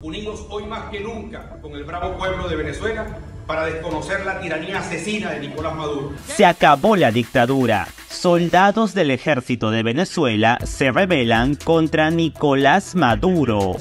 Unidos hoy más que nunca con el bravo pueblo de Venezuela para desconocer la tiranía asesina de Nicolás Maduro. Se acabó la dictadura. Soldados del ejército de Venezuela se rebelan contra Nicolás Maduro. Uh,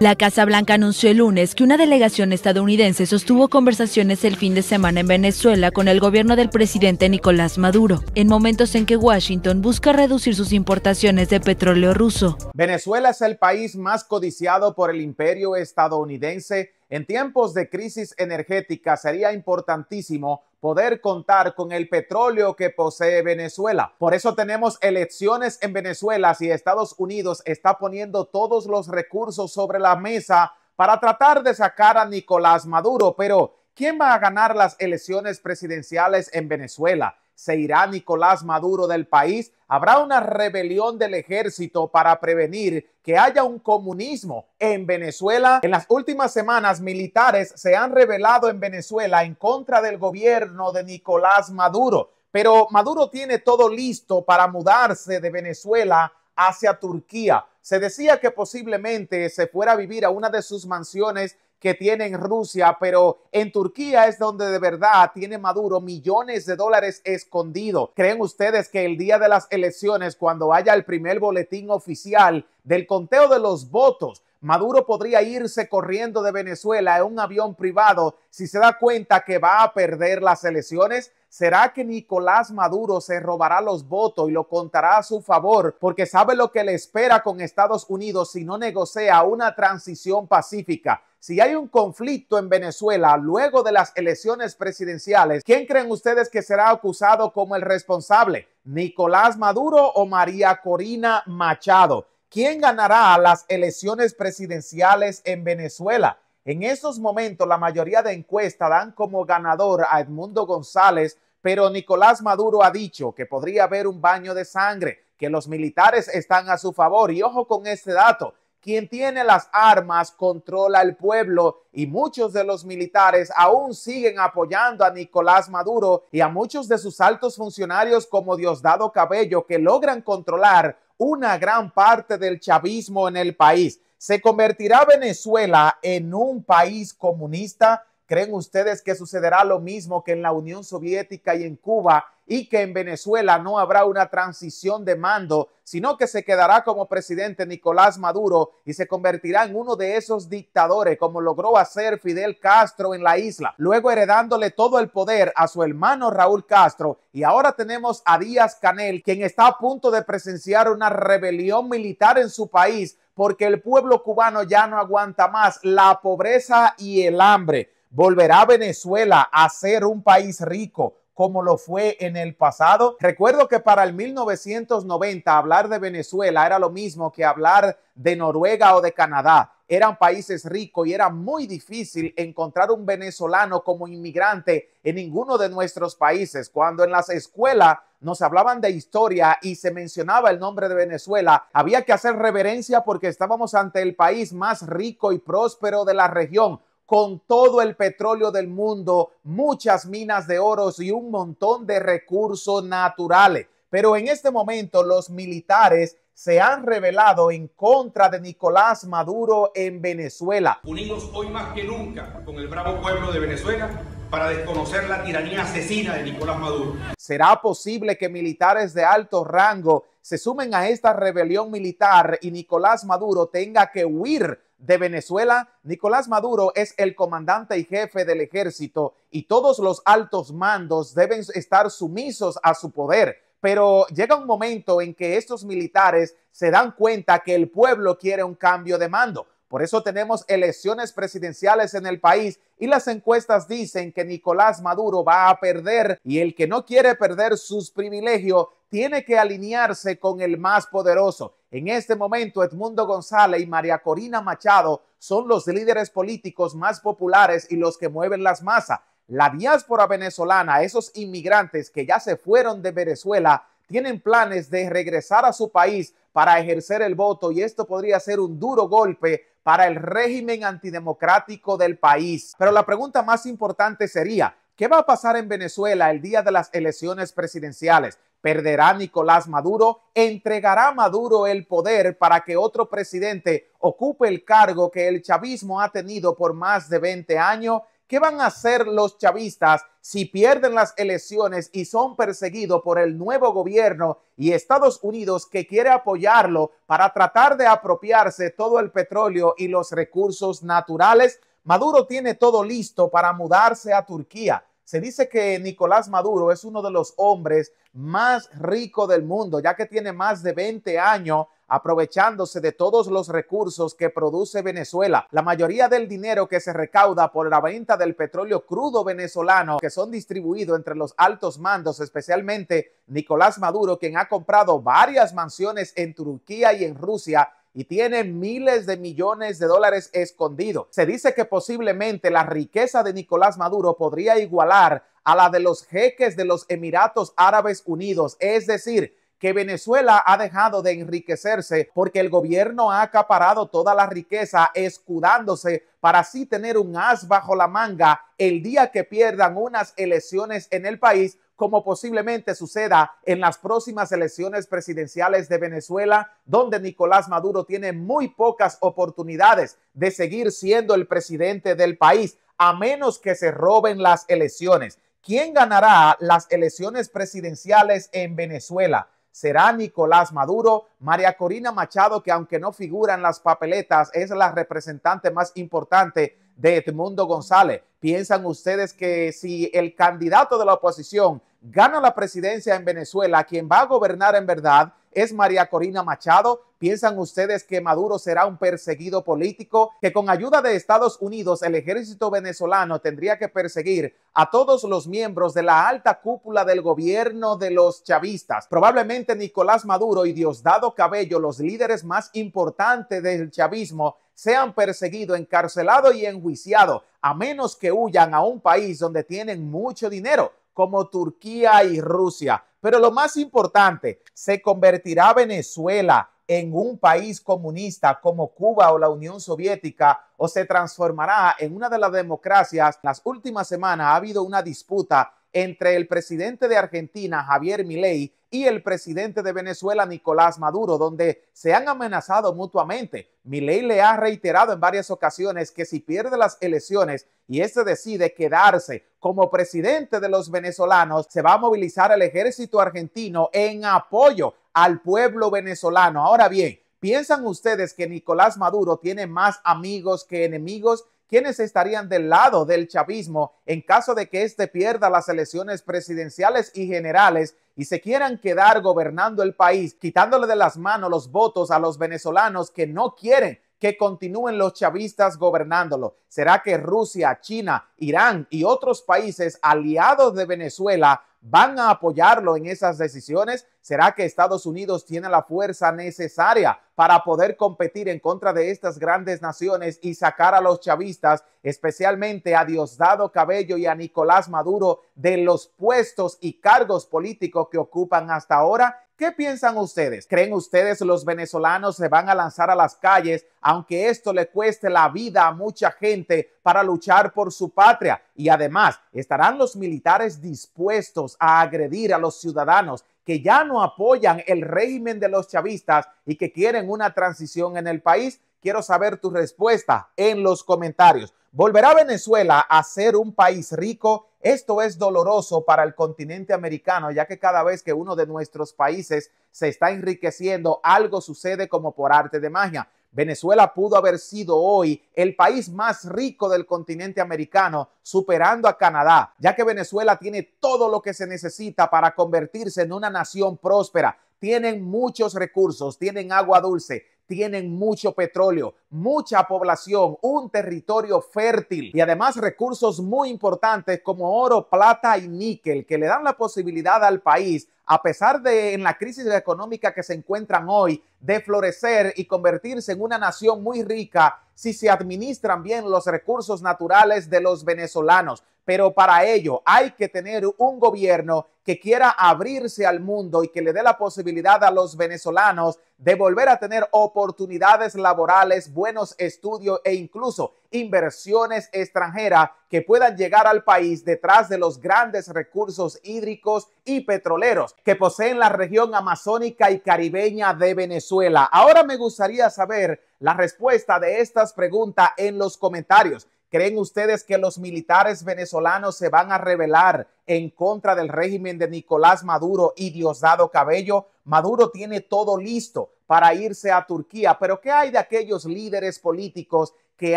la Casa Blanca anunció el lunes que una delegación estadounidense sostuvo conversaciones el fin de semana en Venezuela con el gobierno del presidente Nicolás Maduro, en momentos en que Washington busca reducir sus importaciones de petróleo ruso. Venezuela es el país más codiciado por el imperio estadounidense en tiempos de crisis energética sería importantísimo poder contar con el petróleo que posee Venezuela. Por eso tenemos elecciones en Venezuela si Estados Unidos está poniendo todos los recursos sobre la mesa para tratar de sacar a Nicolás Maduro. Pero, ¿quién va a ganar las elecciones presidenciales en Venezuela? ¿Se irá Nicolás Maduro del país? ¿Habrá una rebelión del ejército para prevenir que haya un comunismo en Venezuela? En las últimas semanas, militares se han rebelado en Venezuela en contra del gobierno de Nicolás Maduro. Pero Maduro tiene todo listo para mudarse de Venezuela hacia Turquía. Se decía que posiblemente se fuera a vivir a una de sus mansiones que tiene en Rusia, pero en Turquía es donde de verdad tiene Maduro millones de dólares escondidos. ¿Creen ustedes que el día de las elecciones, cuando haya el primer boletín oficial del conteo de los votos, Maduro podría irse corriendo de Venezuela en un avión privado si se da cuenta que va a perder las elecciones? ¿Será que Nicolás Maduro se robará los votos y lo contará a su favor porque sabe lo que le espera con Estados Unidos si no negocia una transición pacífica? Si hay un conflicto en Venezuela luego de las elecciones presidenciales, ¿quién creen ustedes que será acusado como el responsable? ¿Nicolás Maduro o María Corina Machado? ¿Quién ganará las elecciones presidenciales en Venezuela? En estos momentos, la mayoría de encuestas dan como ganador a Edmundo González, pero Nicolás Maduro ha dicho que podría haber un baño de sangre, que los militares están a su favor. Y ojo con este dato, quien tiene las armas controla el pueblo y muchos de los militares aún siguen apoyando a Nicolás Maduro y a muchos de sus altos funcionarios como Diosdado Cabello que logran controlar una gran parte del chavismo en el país. ¿Se convertirá Venezuela en un país comunista? ¿Creen ustedes que sucederá lo mismo que en la Unión Soviética y en Cuba y que en Venezuela no habrá una transición de mando, sino que se quedará como presidente Nicolás Maduro y se convertirá en uno de esos dictadores como logró hacer Fidel Castro en la isla, luego heredándole todo el poder a su hermano Raúl Castro y ahora tenemos a Díaz Canel, quien está a punto de presenciar una rebelión militar en su país porque el pueblo cubano ya no aguanta más la pobreza y el hambre. ¿Volverá Venezuela a ser un país rico? como lo fue en el pasado. Recuerdo que para el 1990 hablar de Venezuela era lo mismo que hablar de Noruega o de Canadá. Eran países ricos y era muy difícil encontrar un venezolano como inmigrante en ninguno de nuestros países. Cuando en las escuelas nos hablaban de historia y se mencionaba el nombre de Venezuela, había que hacer reverencia porque estábamos ante el país más rico y próspero de la región con todo el petróleo del mundo, muchas minas de oro y un montón de recursos naturales. Pero en este momento los militares se han rebelado en contra de Nicolás Maduro en Venezuela. Unidos hoy más que nunca con el bravo pueblo de Venezuela para desconocer la tiranía asesina de Nicolás Maduro. ¿Será posible que militares de alto rango se sumen a esta rebelión militar y Nicolás Maduro tenga que huir de Venezuela, Nicolás Maduro es el comandante y jefe del ejército y todos los altos mandos deben estar sumisos a su poder. Pero llega un momento en que estos militares se dan cuenta que el pueblo quiere un cambio de mando. Por eso tenemos elecciones presidenciales en el país y las encuestas dicen que Nicolás Maduro va a perder y el que no quiere perder sus privilegios tiene que alinearse con el más poderoso. En este momento, Edmundo González y María Corina Machado son los líderes políticos más populares y los que mueven las masas. La diáspora venezolana, esos inmigrantes que ya se fueron de Venezuela, tienen planes de regresar a su país para ejercer el voto y esto podría ser un duro golpe para el régimen antidemocrático del país. Pero la pregunta más importante sería, ¿Qué va a pasar en Venezuela el día de las elecciones presidenciales? ¿Perderá Nicolás Maduro? ¿Entregará Maduro el poder para que otro presidente ocupe el cargo que el chavismo ha tenido por más de 20 años? ¿Qué van a hacer los chavistas si pierden las elecciones y son perseguidos por el nuevo gobierno y Estados Unidos que quiere apoyarlo para tratar de apropiarse todo el petróleo y los recursos naturales? Maduro tiene todo listo para mudarse a Turquía se dice que Nicolás Maduro es uno de los hombres más ricos del mundo, ya que tiene más de 20 años aprovechándose de todos los recursos que produce Venezuela. La mayoría del dinero que se recauda por la venta del petróleo crudo venezolano, que son distribuidos entre los altos mandos, especialmente Nicolás Maduro, quien ha comprado varias mansiones en Turquía y en Rusia, y tiene miles de millones de dólares escondidos. Se dice que posiblemente la riqueza de Nicolás Maduro podría igualar a la de los jeques de los Emiratos Árabes Unidos, es decir, que Venezuela ha dejado de enriquecerse porque el gobierno ha acaparado toda la riqueza escudándose para así tener un as bajo la manga el día que pierdan unas elecciones en el país como posiblemente suceda en las próximas elecciones presidenciales de Venezuela, donde Nicolás Maduro tiene muy pocas oportunidades de seguir siendo el presidente del país, a menos que se roben las elecciones. ¿Quién ganará las elecciones presidenciales en Venezuela? será Nicolás Maduro, María Corina Machado, que aunque no figura en las papeletas, es la representante más importante de Edmundo González. ¿Piensan ustedes que si el candidato de la oposición gana la presidencia en Venezuela, quien va a gobernar en verdad es María Corina Machado. ¿Piensan ustedes que Maduro será un perseguido político? ¿Que con ayuda de Estados Unidos el ejército venezolano tendría que perseguir a todos los miembros de la alta cúpula del gobierno de los chavistas? Probablemente Nicolás Maduro y Diosdado Cabello, los líderes más importantes del chavismo, sean perseguidos, encarcelados y enjuiciados, a menos que huyan a un país donde tienen mucho dinero como Turquía y Rusia. Pero lo más importante, ¿se convertirá Venezuela en un país comunista como Cuba o la Unión Soviética o se transformará en una de las democracias? Las últimas semanas ha habido una disputa entre el presidente de Argentina, Javier Milei, y el presidente de Venezuela, Nicolás Maduro, donde se han amenazado mutuamente. Miley le ha reiterado en varias ocasiones que si pierde las elecciones y este decide quedarse como presidente de los venezolanos, se va a movilizar el ejército argentino en apoyo al pueblo venezolano. Ahora bien, ¿piensan ustedes que Nicolás Maduro tiene más amigos que enemigos? quienes estarían del lado del chavismo en caso de que éste pierda las elecciones presidenciales y generales y se quieran quedar gobernando el país, quitándole de las manos los votos a los venezolanos que no quieren que continúen los chavistas gobernándolo. ¿Será que Rusia, China, Irán y otros países aliados de Venezuela ¿Van a apoyarlo en esas decisiones? ¿Será que Estados Unidos tiene la fuerza necesaria para poder competir en contra de estas grandes naciones y sacar a los chavistas, especialmente a Diosdado Cabello y a Nicolás Maduro, de los puestos y cargos políticos que ocupan hasta ahora? ¿Qué piensan ustedes? ¿Creen ustedes los venezolanos se van a lanzar a las calles, aunque esto le cueste la vida a mucha gente para luchar por su patria? Y además, ¿estarán los militares dispuestos a agredir a los ciudadanos que ya no apoyan el régimen de los chavistas y que quieren una transición en el país? Quiero saber tu respuesta en los comentarios. ¿Volverá Venezuela a ser un país rico? Esto es doloroso para el continente americano, ya que cada vez que uno de nuestros países se está enriqueciendo, algo sucede como por arte de magia. Venezuela pudo haber sido hoy el país más rico del continente americano, superando a Canadá, ya que Venezuela tiene todo lo que se necesita para convertirse en una nación próspera tienen muchos recursos, tienen agua dulce, tienen mucho petróleo, mucha población, un territorio fértil y además recursos muy importantes como oro, plata y níquel que le dan la posibilidad al país, a pesar de en la crisis económica que se encuentran hoy, de florecer y convertirse en una nación muy rica si se administran bien los recursos naturales de los venezolanos pero para ello hay que tener un gobierno que quiera abrirse al mundo y que le dé la posibilidad a los venezolanos de volver a tener oportunidades laborales, buenos estudios e incluso inversiones extranjeras que puedan llegar al país detrás de los grandes recursos hídricos y petroleros que poseen la región amazónica y caribeña de Venezuela. Ahora me gustaría saber la respuesta de estas preguntas en los comentarios. ¿Creen ustedes que los militares venezolanos se van a rebelar en contra del régimen de Nicolás Maduro y Diosdado Cabello? Maduro tiene todo listo para irse a Turquía, pero ¿qué hay de aquellos líderes políticos que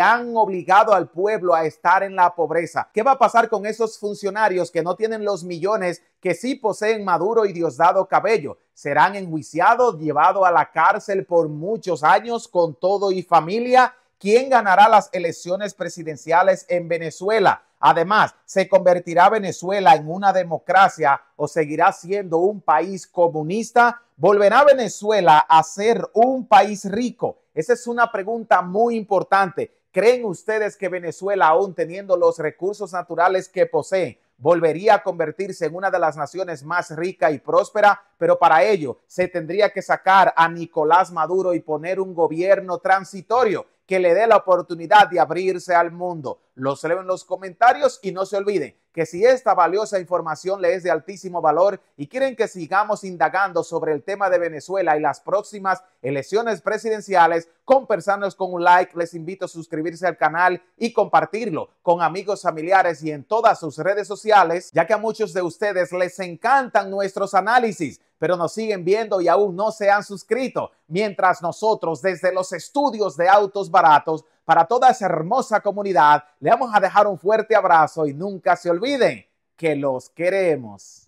han obligado al pueblo a estar en la pobreza. ¿Qué va a pasar con esos funcionarios que no tienen los millones que sí poseen Maduro y Diosdado Cabello? ¿Serán enjuiciados, llevados a la cárcel por muchos años con todo y familia? quién ganará las elecciones presidenciales en Venezuela. Además, ¿se convertirá Venezuela en una democracia o seguirá siendo un país comunista? ¿Volverá Venezuela a ser un país rico? Esa es una pregunta muy importante. ¿Creen ustedes que Venezuela, aún teniendo los recursos naturales que posee, volvería a convertirse en una de las naciones más ricas y próspera, pero para ello se tendría que sacar a Nicolás Maduro y poner un gobierno transitorio que le dé la oportunidad de abrirse al mundo los celebro en los comentarios y no se olviden que si esta valiosa información le es de altísimo valor y quieren que sigamos indagando sobre el tema de Venezuela y las próximas elecciones presidenciales, conversarnos con un like, les invito a suscribirse al canal y compartirlo con amigos, familiares y en todas sus redes sociales, ya que a muchos de ustedes les encantan nuestros análisis, pero nos siguen viendo y aún no se han suscrito, mientras nosotros desde los estudios de autos baratos para toda esa hermosa comunidad. Le vamos a dejar un fuerte abrazo y nunca se olviden que los queremos.